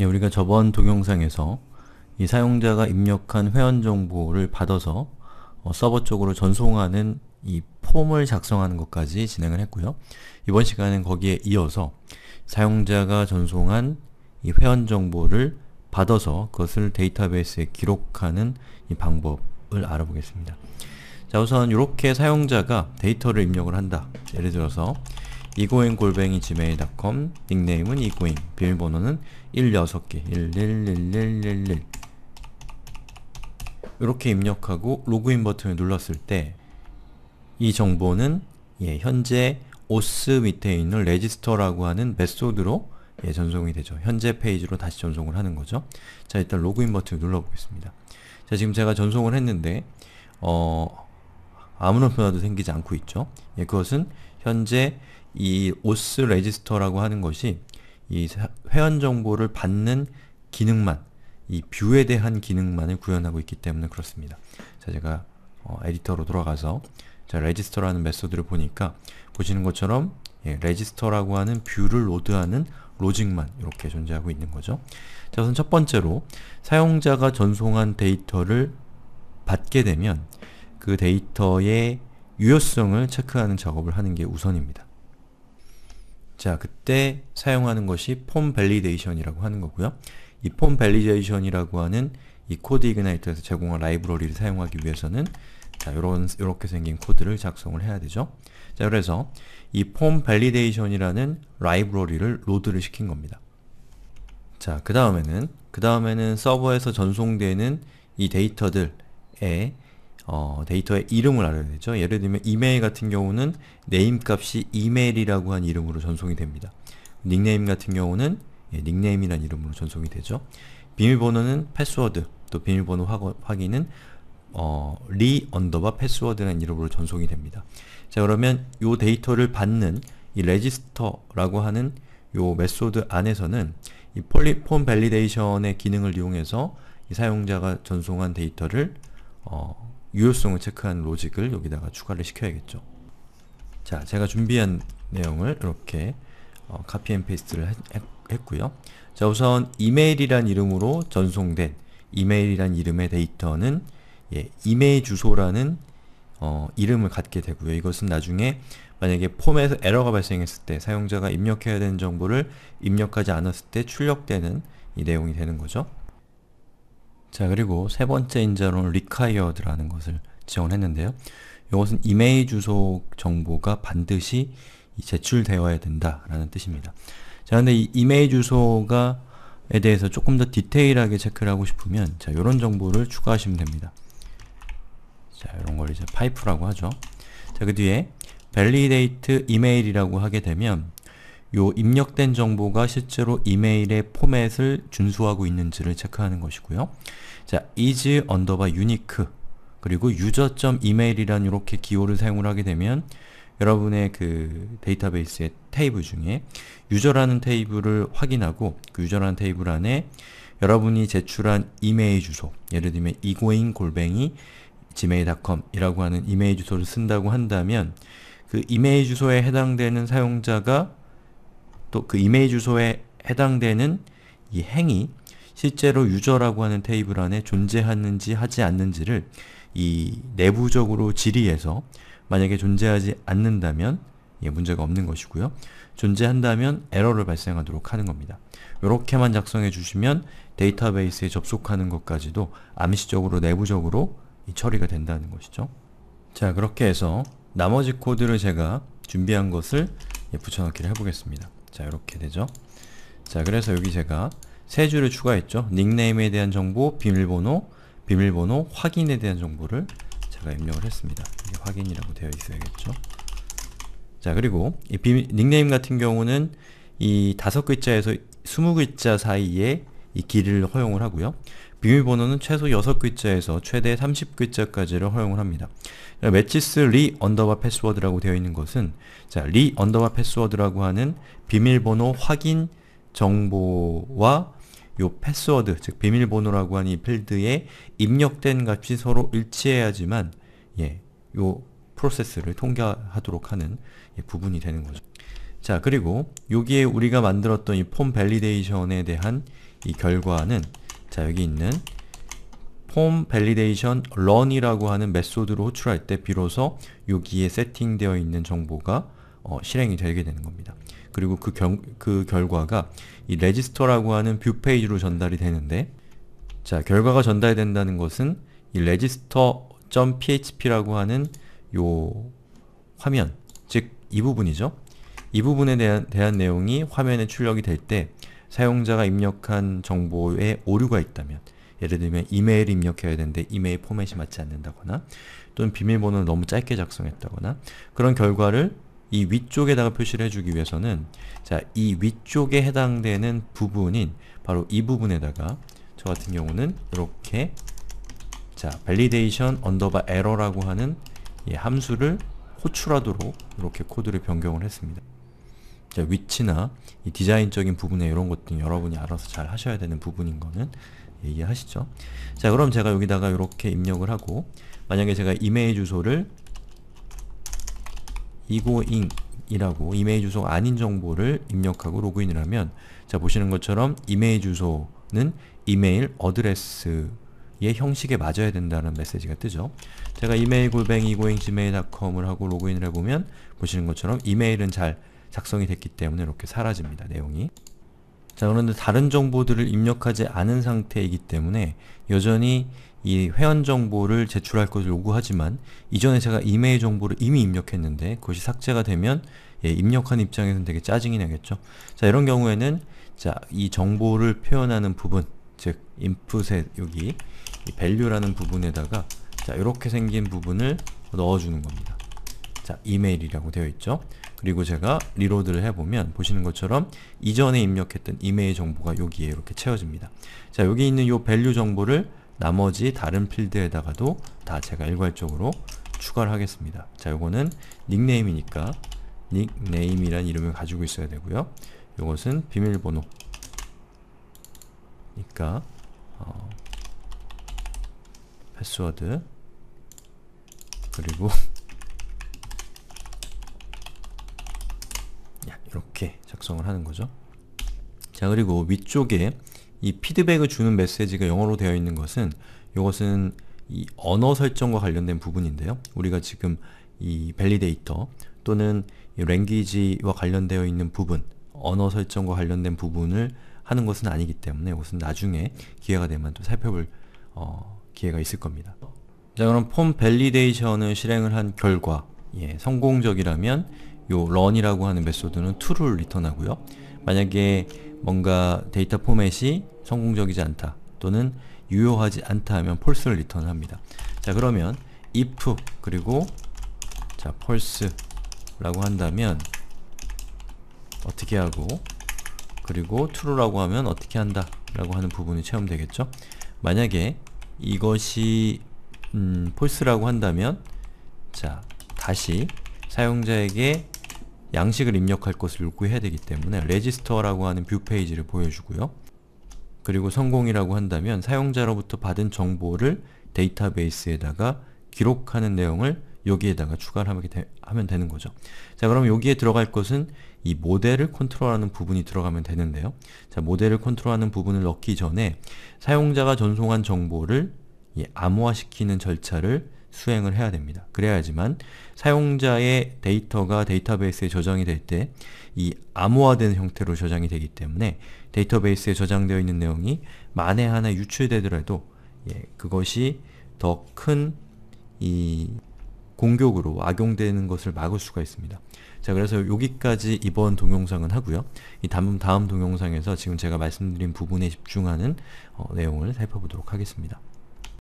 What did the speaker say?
예, 우리가 저번 동영상에서 이 사용자가 입력한 회원 정보를 받아서 어, 서버 쪽으로 전송하는 이 폼을 작성하는 것까지 진행을 했고요. 이번 시간은 거기에 이어서 사용자가 전송한 이 회원 정보를 받아서 그것을 데이터베이스에 기록하는 이 방법을 알아보겠습니다. 자 우선 이렇게 사용자가 데이터를 입력을 한다. 예를 들어서 이고잉 골뱅이 gmail.com 닉네임은 이고잉 비밀번호는 1 6개 111111 이렇게 입력하고 로그인 버튼을 눌렀을 때 이 정보는 예, 현재 os 밑에 있는 r e g i s t e r 라고 하는 메소드로 예, 전송이 되죠. 현재 페이지로 다시 전송을 하는 거죠. 자, 일단 로그인 버튼을 눌러보겠습니다. 자, 지금 제가 전송을 했는데 어, 아무런 변화도 생기지 않고 있죠. 예, 그것은 현재 이 os r e g i s t e r 라고 하는 것이 이 회원 정보를 받는 기능만 이 뷰에 대한 기능만을 구현하고 있기 때문에 그렇습니다. 자, 제가 어, 에디터로 돌아가서 자, 레지스터라는 메소드를 보니까 보시는 것처럼 예, 레지스터라고 하는 뷰를 로드하는 로직만 이렇게 존재하고 있는 거죠. 자, 우선 첫 번째로 사용자가 전송한 데이터를 받게 되면 그 데이터의 유효성을 체크하는 작업을 하는 게 우선입니다. 자, 그때 사용하는 것이 폼 밸리데이션이라고 하는 거고요. 이 폼 밸리데이션이라고 하는 이 코드 이그나이터에서 제공한 라이브러리를 사용하기 위해서는 자, 요런 요렇게 생긴 코드를 작성을 해야 되죠. 자, 그래서 이 폼 밸리데이션이라는 라이브러리를 로드를 시킨 겁니다. 자, 그다음에는 그다음에는 서버에서 전송되는 이 데이터들에 어, 데이터의 이름을 알아야 되죠. 예를 들면 이메일 같은 경우는 네임 값이 이메일이라고 한 이름으로 전송이 됩니다. 닉네임 같은 경우는 예, 닉네임이란 이름으로 전송이 되죠. 비밀번호는 패스워드, 또 비밀번호 확, 확인은 어, 리 언더바 패스워드라는 이름으로 전송이 됩니다. 자 그러면 이 데이터를 받는 이 레지스터라고 하는 이 메소드 안에서는 이 폴리폼 밸리데이션의 기능을 이용해서 이 사용자가 전송한 데이터를 어, 유효성을 체크한 로직을 여기다가 추가를 시켜야겠죠. 자, 제가 준비한 내용을 이렇게 어, 카피 앤 페이스트를 했, 고요 자, 우선 이메일이란 이름으로 전송된 이메일이란 이름의 데이터는 예, 이메일 주소라는 어, 이름을 갖게 되고요. 이것은 나중에 만약에 폼에서 에러가 발생했을 때 사용자가 입력해야 되는 정보를 입력하지 않았을 때 출력되는 이 내용이 되는 거죠. 자 그리고 세 번째 인자로는 required라는 것을 지원했는데요. 이것은 이메일 주소 정보가 반드시 제출되어야 된다라는 뜻입니다. 자 근데 이 이메일 주소가 에 대해서 조금 더 디테일하게 체크를 하고 싶으면 자 요런 정보를 추가하시면 됩니다. 자이런걸 이제 파이프라고 하죠. 자그 뒤에 validate email이라고 하게 되면 요 입력된 정보가 실제로 이메일의 포맷을 준수하고 있는지를 체크하는 것이고요. 자, is u n unique 그리고 user.email이란 이렇게 기호를 사용을 하게 되면 여러분의 그 데이터베이스의 테이블 중에 유저라는 테이블을 확인하고 그 유저라는 테이블 안에 여러분이 제출한 이메일 주소 예를 들면 이고잉 골뱅이 gmail.com 이라고 하는 이메일 주소를 쓴다고 한다면 그 이메일 주소에 해당되는 사용자가 또그 이메일 주소에 해당되는 이 행이 실제로 유저라고 하는 테이블 안에 존재하는지 하지 않는지를 이 내부적으로 질의해서 만약에 존재하지 않는다면 예, 문제가 없는 것이고요. 존재한다면 에러를 발생하도록 하는 겁니다. 이렇게만 작성해 주시면 데이터베이스에 접속하는 것까지도 암시적으로 내부적으로 처리가 된다는 것이죠. 자, 그렇게 해서 나머지 코드를 제가 준비한 것을 예, 붙여넣기를 해보겠습니다. 자 이렇게 되죠 자 그래서 여기 제가 세 줄을 추가했죠 닉네임에 대한 정보, 비밀번호, 비밀번호, 확인에 대한 정보를 제가 입력을 했습니다 이게 확인이라고 되어 있어야겠죠 자 그리고 이 비밀, 닉네임 같은 경우는 이 다섯 글자에서 스무 글자 사이에 이 길을 허용을 하고요 비밀번호는 최소 6글자에서 최대 30글자까지를 허용을 합니다. 매치스 리 언더바 패스워드라고 되어 있는 것은 자, 리 언더바 패스워드라고 하는 비밀번호 확인 정보와 요 패스워드, 즉 비밀번호라고 하는 이 필드에 입력된 값이 서로 일치해야지만 예, 요 프로세스를 통과하도록 하는 예, 부분이 되는 거죠. 자, 그리고 여기에 우리가 만들었던 이 폼 밸리데이션에 대한 이 결과는 자 여기 있는 폼 밸리데이션 런이라고 하는 메소드로 호출할 때 비로소 여기에 세팅되어 있는 정보가 어, 실행이 되게 되는 겁니다. 그리고 그, 겨, 그 결과가 이 레지스터라고 하는 뷰 페이지로 전달이 되는데 자 결과가 전달된다는 것은 이 register.php라고 하는 요 화면 즉 이 부분이죠. 이 부분에 대한, 대한 내용이 화면에 출력이 될때 사용자가 입력한 정보에 오류가 있다면 예를 들면 이메일 입력해야 되는데 이메일 포맷이 맞지 않는다거나 또는 비밀번호를 너무 짧게 작성했다거나 그런 결과를 이 위쪽에다가 표시를 해주기 위해서는 자, 이 위쪽에 해당되는 부분인 바로 이 부분에다가 저 같은 경우는 이렇게 자, validation underbar error라고 하는 이 함수를 호출하도록 이렇게 코드를 변경을 했습니다. 위치나 디자인적인 부분에 이런 것들 여러분이 알아서 잘 하셔야 되는 부분인 거는 이해하시죠? 자 그럼 제가 여기다가 이렇게 입력을 하고 만약에 제가 이메일 주소를 이고잉 이라고 이메일 주소 가 아닌 정보를 입력하고 로그인을 하면 자 보시는 것처럼 이메일 주소는 이메일 어드레스의 형식에 맞아야 된다는 메시지가 뜨죠. 제가 이메일 골뱅 g m a i l c o m 을 하고 로그인을 해보면 보시는 것처럼 이메일은 잘 작성이 됐기 때문에 이렇게 사라집니다. 내용이. 자 그런데 다른 정보들을 입력하지 않은 상태이기 때문에 여전히 이 회원 정보를 제출할 것을 요구하지만 이전에 제가 이메일 정보를 이미 입력했는데 그것이 삭제가 되면 예, 입력한 입장에서는 되게 짜증이 나겠죠. 자 이런 경우에는 자이 정보를 표현하는 부분 즉 i n p 여기 value라는 부분에다가 자 이렇게 생긴 부분을 넣어주는 겁니다. 자, 이메일이라고 되어 있죠. 그리고 제가 리로드를 해보면 보시는 것처럼 이전에 입력했던 이메일 정보가 여기에 이렇게 채워집니다. 자, 여기 있는 요 밸류 정보를 나머지 다른 필드에다가도 다 제가 일괄적으로 추가를 하겠습니다. 자, 요거는 닉네임이니까 닉네임이란 이름을 가지고 있어야 되고요. 요것은 비밀번호 니까 어, 패스워드 그리고 작성을 하는 거죠. 자 그리고 위쪽에 이 피드백을 주는 메시지가 영어로 되어 있는 것은 이것은 이 언어 설정과 관련된 부분인데요. 우리가 지금 이 밸리데이터 또는 이 랭귀지와 관련되어 있는 부분, 언어 설정과 관련된 부분을 하는 것은 아니기 때문에 이것은 나중에 기회가 되면 또 살펴볼 어, 기회가 있을 겁니다. 자 그럼 폼 밸리데이션을 실행을 한 결과 예, 성공적이라면 요 run이라고 하는 메소드는 true를 리턴하고요. 만약에 뭔가 데이터 포맷이 성공적이지 않다 또는 유효하지 않다 하면 false를 리턴합니다. 자 그러면 if 그리고 자 false라고 한다면 어떻게 하고 그리고 true라고 하면 어떻게 한다 라고 하는 부분이 체험되겠죠? 만약에 이것이 음, false라고 한다면 자 다시 사용자에게 양식을 입력할 것을 요구해야 되기 때문에 r e g i s t e r 라고 하는 뷰 페이지를 보여주고요. 그리고 성공이라고 한다면 사용자로부터 받은 정보를 데이터베이스에다가 기록하는 내용을 여기에다가 추가를 하면 되는 거죠. 자 그럼 여기에 들어갈 것은 이 모델을 컨트롤하는 부분이 들어가면 되는데요. 자 모델을 컨트롤하는 부분을 넣기 전에 사용자가 전송한 정보를 암호화시키는 절차를 수행을 해야 됩니다. 그래야지만 사용자의 데이터가 데이터베이스에 저장이 될 때 이 암호화된 형태로 저장이 되기 때문에 데이터베이스에 저장되어 있는 내용이 만에 하나 유출되더라도 예, 그것이 더 큰 이 공격으로 악용되는 것을 막을 수가 있습니다. 자 그래서 여기까지 이번 동영상은 하고요. 이 다음, 다음 동영상에서 지금 제가 말씀드린 부분에 집중하는 어, 내용을 살펴보도록 하겠습니다.